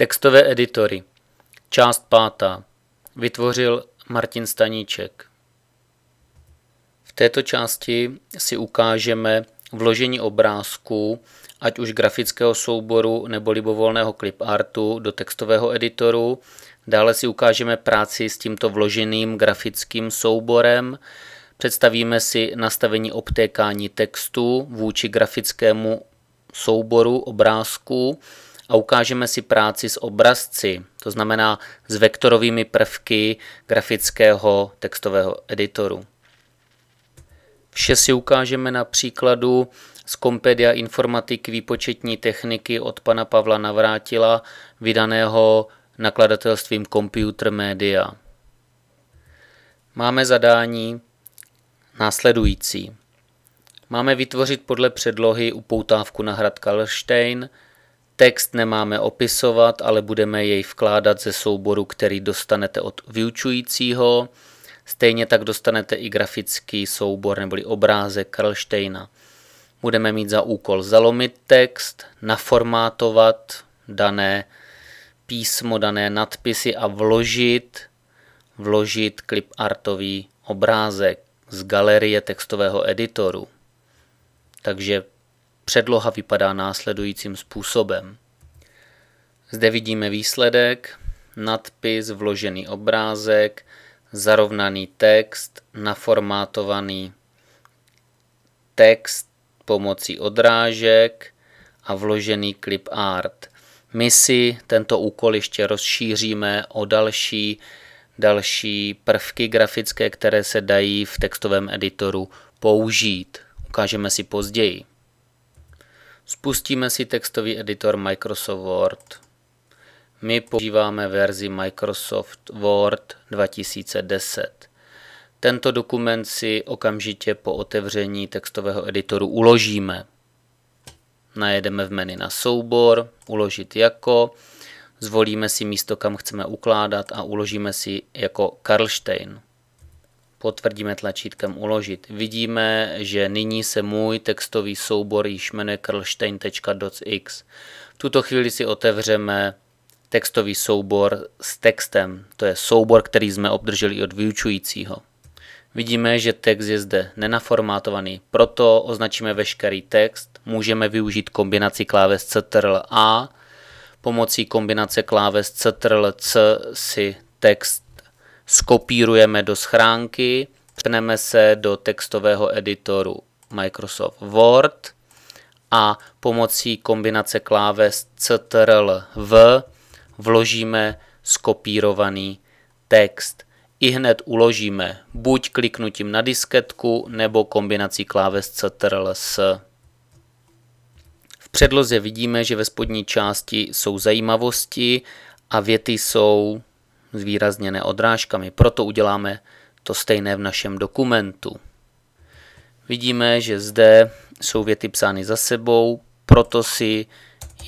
Textové editory. Část pátá. Vytvořil Martin Staníček. V této části si ukážeme vložení obrázků, ať už grafického souboru nebo libovolného clip artu do textového editoru. Dále si ukážeme práci s tímto vloženým grafickým souborem. Představíme si nastavení obtékání textu vůči grafickému souboru obrázků a ukážeme si práci s obrazci, to znamená s vektorovými prvky grafického textového editoru. Vše si ukážeme na příkladu z Kompedia informatik výpočetní techniky od pana Pavla Navrátila, vydaného nakladatelstvím Computer Media. Máme zadání následující. Máme vytvořit podle předlohy upoutávku na hrad Kalštejn, Text nemáme opisovat, ale budeme jej vkládat ze souboru, který dostanete od vyučujícího. Stejně tak dostanete i grafický soubor neboli obrázek Karlštejna. Budeme mít za úkol zalomit text, naformátovat dané písmo, dané nadpisy a vložit, vložit klip artový, obrázek z galerie textového editoru. Takže Předloha vypadá následujícím způsobem. Zde vidíme výsledek, nadpis, vložený obrázek, zarovnaný text, naformátovaný text pomocí odrážek a vložený clip art. My si tento úkol ještě rozšíříme o další, další prvky grafické, které se dají v textovém editoru použít. Ukážeme si později. Spustíme si textový editor Microsoft Word. My používáme verzi Microsoft Word 2010. Tento dokument si okamžitě po otevření textového editoru uložíme. Najedeme v menu na soubor, uložit jako, zvolíme si místo, kam chceme ukládat a uložíme si jako Karlštejn potvrdíme tlačítkem uložit. Vidíme, že nyní se můj textový soubor již jmenuje krlštejn.docx. V tuto chvíli si otevřeme textový soubor s textem. To je soubor, který jsme obdrželi od vyučujícího. Vidíme, že text je zde nenaformátovaný, proto označíme veškerý text. Můžeme využít kombinaci kláves CTRL A. Pomocí kombinace kláves CTRL C si text skopírujeme do schránky, přepneme se do textového editoru Microsoft Word a pomocí kombinace kláves CTRL V vložíme skopírovaný text. I hned uložíme buď kliknutím na disketku nebo kombinací kláves CTRL S. V předloze vidíme, že ve spodní části jsou zajímavosti a věty jsou zvýrazněné odrážkami. Proto uděláme to stejné v našem dokumentu. Vidíme, že zde jsou věty psány za sebou, proto si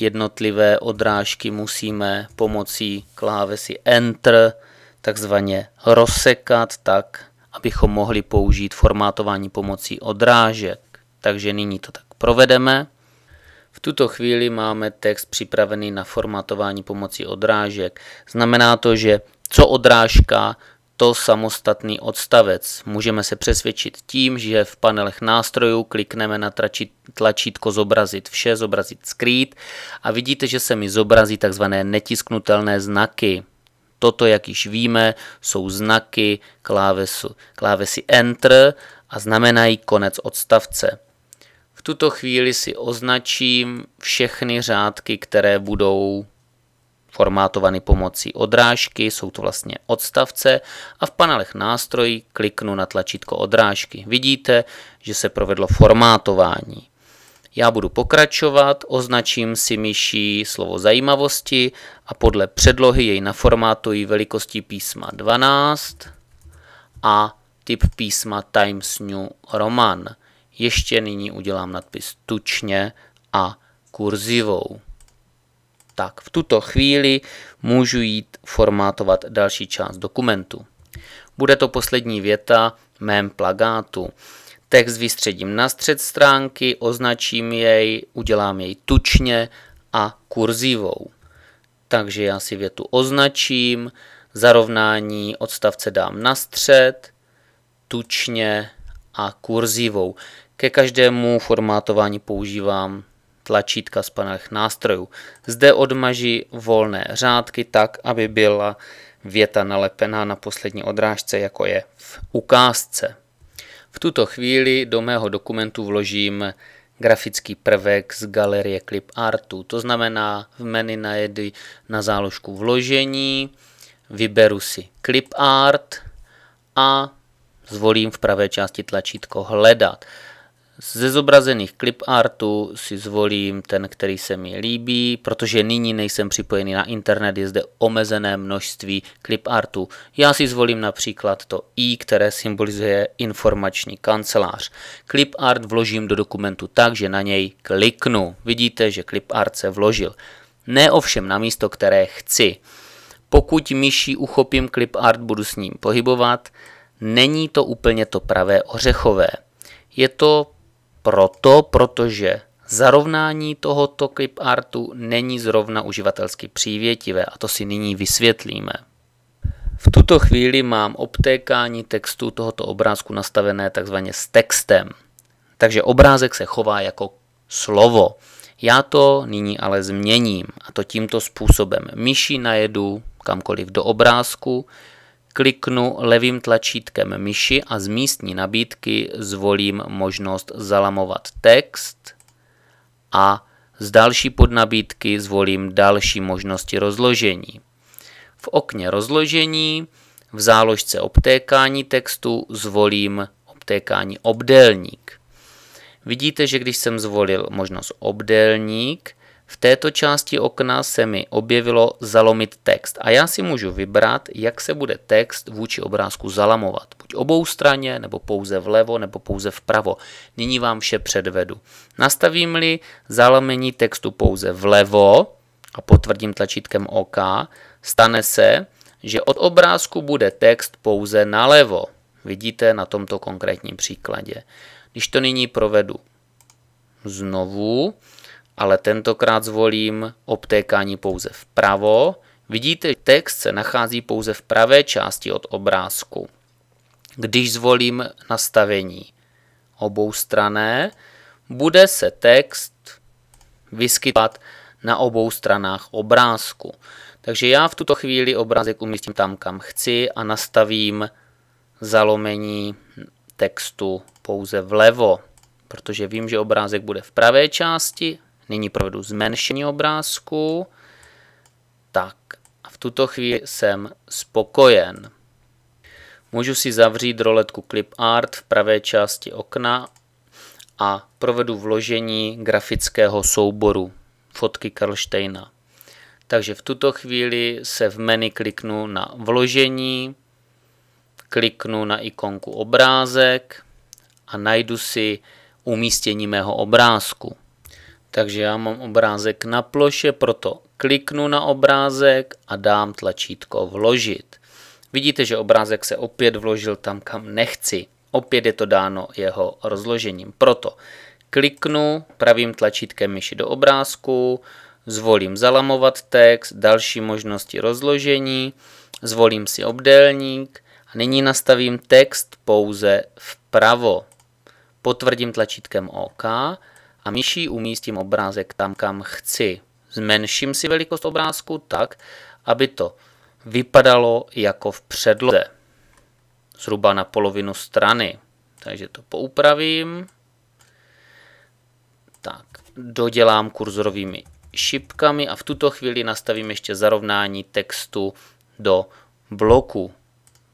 jednotlivé odrážky musíme pomocí klávesy Enter takzvaně rozsekat tak, abychom mohli použít formátování pomocí odrážek. Takže nyní to tak provedeme. V tuto chvíli máme text připravený na formatování pomocí odrážek. Znamená to, že co odrážka, to samostatný odstavec. Můžeme se přesvědčit tím, že v panelech nástrojů klikneme na tlačítko zobrazit vše, zobrazit skrýt a vidíte, že se mi zobrazí takzvané netisknutelné znaky. Toto, jak již víme, jsou znaky klávesu, klávesy Enter a znamenají konec odstavce tuto chvíli si označím všechny řádky, které budou formátovány pomocí odrážky, jsou to vlastně odstavce a v panelech nástroj kliknu na tlačítko odrážky. Vidíte, že se provedlo formátování. Já budu pokračovat, označím si myší slovo zajímavosti a podle předlohy jej naformátuji velikostí písma 12 a typ písma Times New Roman. Ještě nyní udělám nadpis tučně a kurzivou. Tak, v tuto chvíli můžu jít formátovat další část dokumentu. Bude to poslední věta mém plagátu. Text vystředím na střed stránky, označím jej, udělám jej tučně a kurzivou. Takže já si větu označím, zarovnání odstavce dám na střed, tučně a kurzivou. Ke každému formátování používám tlačítka z panelech nástrojů. Zde odmaží volné řádky tak, aby byla věta nalepená na poslední odrážce, jako je v ukázce. V tuto chvíli do mého dokumentu vložím grafický prvek z galerie Clip Artu. To znamená, v menu najedy na záložku vložení, vyberu si Clip Art a zvolím v pravé části tlačítko hledat. Ze zobrazených clip artů si zvolím ten, který se mi líbí, protože nyní nejsem připojený na internet, je zde omezené množství clip artů. Já si zvolím například to I, které symbolizuje informační kancelář. Clip art vložím do dokumentu tak, že na něj kliknu. Vidíte, že clip art se vložil. Ne ovšem na místo, které chci. Pokud myší uchopím clip art, budu s ním pohybovat. Není to úplně to pravé ořechové. Je to proto, protože zarovnání tohoto clip artu není zrovna uživatelsky přívětivé a to si nyní vysvětlíme. V tuto chvíli mám obtékání textu tohoto obrázku nastavené takzvaně s textem. Takže obrázek se chová jako slovo. Já to nyní ale změním a to tímto způsobem. Myší najedu kamkoliv do obrázku, kliknu levým tlačítkem myši a z místní nabídky zvolím možnost zalamovat text a z další podnabídky zvolím další možnosti rozložení. V okně rozložení v záložce obtékání textu zvolím obtékání obdélník. Vidíte, že když jsem zvolil možnost obdélník, v této části okna se mi objevilo zalomit text a já si můžu vybrat, jak se bude text vůči obrázku zalamovat. Buď obou straně, nebo pouze vlevo, nebo pouze vpravo. Nyní vám vše předvedu. Nastavím-li zalamení textu pouze vlevo a potvrdím tlačítkem OK, stane se, že od obrázku bude text pouze nalevo. Vidíte na tomto konkrétním příkladě. Když to nyní provedu znovu, ale tentokrát zvolím obtékání pouze vpravo. Vidíte, text se nachází pouze v pravé části od obrázku. Když zvolím nastavení obou strané, bude se text vyskytovat na obou stranách obrázku. Takže já v tuto chvíli obrázek umístím tam, kam chci a nastavím zalomení textu pouze vlevo, protože vím, že obrázek bude v pravé části Nyní provedu zmenšení obrázku. Tak a v tuto chvíli jsem spokojen. Můžu si zavřít roletku Clip Art v pravé části okna a provedu vložení grafického souboru fotky Karlštejna. Takže v tuto chvíli se v menu kliknu na vložení, kliknu na ikonku obrázek a najdu si umístění mého obrázku. Takže já mám obrázek na ploše, proto kliknu na obrázek a dám tlačítko vložit. Vidíte, že obrázek se opět vložil tam, kam nechci. Opět je to dáno jeho rozložením. Proto kliknu pravým tlačítkem myši do obrázku, zvolím zalamovat text, další možnosti rozložení, zvolím si obdélník a nyní nastavím text pouze vpravo. Potvrdím tlačítkem OK a myší umístím obrázek tam, kam chci. Zmenším si velikost obrázku tak, aby to vypadalo jako v předloze. Zhruba na polovinu strany. Takže to poupravím. Tak, dodělám kurzorovými šipkami a v tuto chvíli nastavím ještě zarovnání textu do bloku.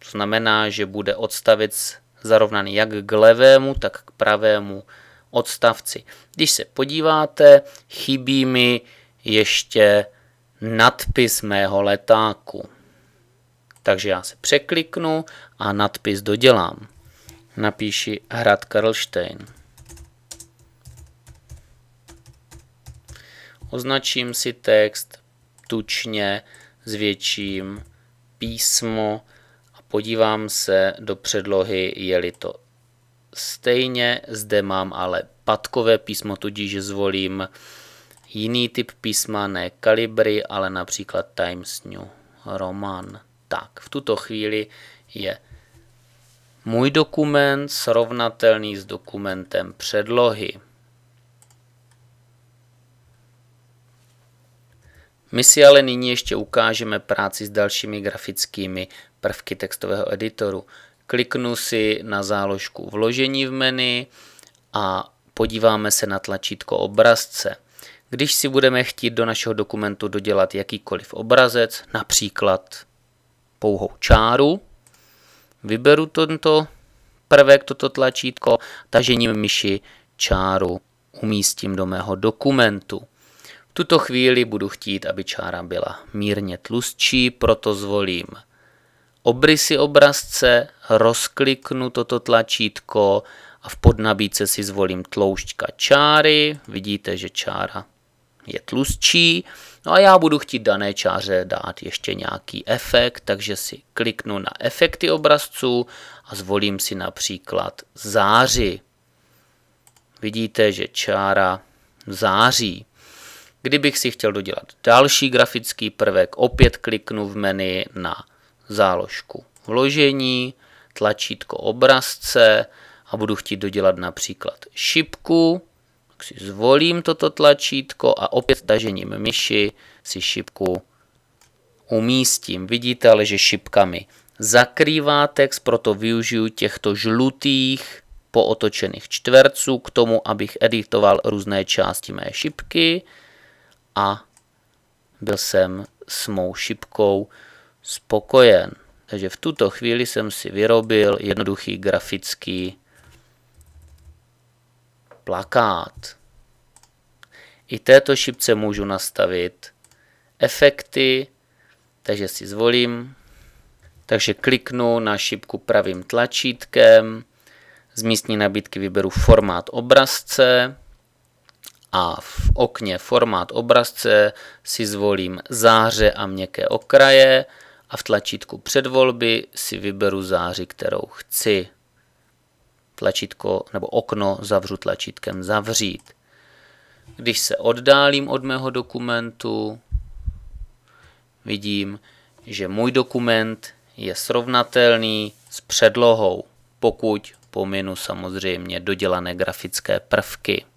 To znamená, že bude odstavec zarovnaný jak k levému, tak k pravému odstavci. Když se podíváte, chybí mi ještě nadpis mého letáku. Takže já se překliknu a nadpis dodělám. Napíši Hrad Karlštejn. Označím si text tučně, zvětším písmo a podívám se do předlohy, je-li to Stejně zde mám ale patkové písmo, tudíž zvolím jiný typ písma, ne kalibry, ale například Times New Roman. Tak, v tuto chvíli je můj dokument srovnatelný s dokumentem předlohy. My si ale nyní ještě ukážeme práci s dalšími grafickými prvky textového editoru kliknu si na záložku vložení v menu a podíváme se na tlačítko obrazce. Když si budeme chtít do našeho dokumentu dodělat jakýkoliv obrazec, například pouhou čáru, vyberu tento prvek, toto tlačítko, tažením myši čáru umístím do mého dokumentu. V tuto chvíli budu chtít, aby čára byla mírně tlustší, proto zvolím obrysy obrazce, rozkliknu toto tlačítko a v podnabídce si zvolím tloušťka čáry. Vidíte, že čára je tlustší. No a já budu chtít dané čáře dát ještě nějaký efekt, takže si kliknu na efekty obrazců a zvolím si například záři. Vidíte, že čára září. Kdybych si chtěl dodělat další grafický prvek, opět kliknu v menu na záložku vložení, tlačítko obrazce a budu chtít dodělat například šipku, tak si zvolím toto tlačítko a opět tažením myši si šipku umístím. Vidíte ale, že šipka mi zakrývá text, proto využiju těchto žlutých pootočených čtverců k tomu, abych editoval různé části mé šipky a byl jsem s mou šipkou spokojen. Takže v tuto chvíli jsem si vyrobil jednoduchý grafický plakát. I této šipce můžu nastavit efekty, takže si zvolím. Takže kliknu na šipku pravým tlačítkem, z místní nabídky vyberu formát obrazce a v okně formát obrazce si zvolím záře a měkké okraje a v tlačítku předvolby si vyberu záři, kterou chci. Tlačítko nebo okno zavřu tlačítkem zavřít. Když se oddálím od mého dokumentu, vidím, že můj dokument je srovnatelný s předlohou, pokud pominu samozřejmě dodělané grafické prvky.